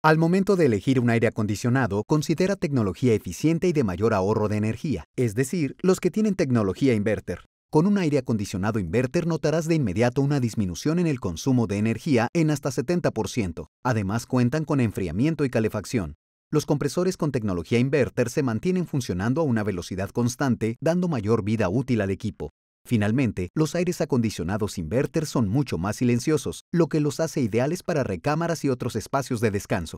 Al momento de elegir un aire acondicionado, considera tecnología eficiente y de mayor ahorro de energía, es decir, los que tienen tecnología inverter. Con un aire acondicionado inverter notarás de inmediato una disminución en el consumo de energía en hasta 70%. Además cuentan con enfriamiento y calefacción. Los compresores con tecnología inverter se mantienen funcionando a una velocidad constante, dando mayor vida útil al equipo. Finalmente, los aires acondicionados inverter son mucho más silenciosos, lo que los hace ideales para recámaras y otros espacios de descanso.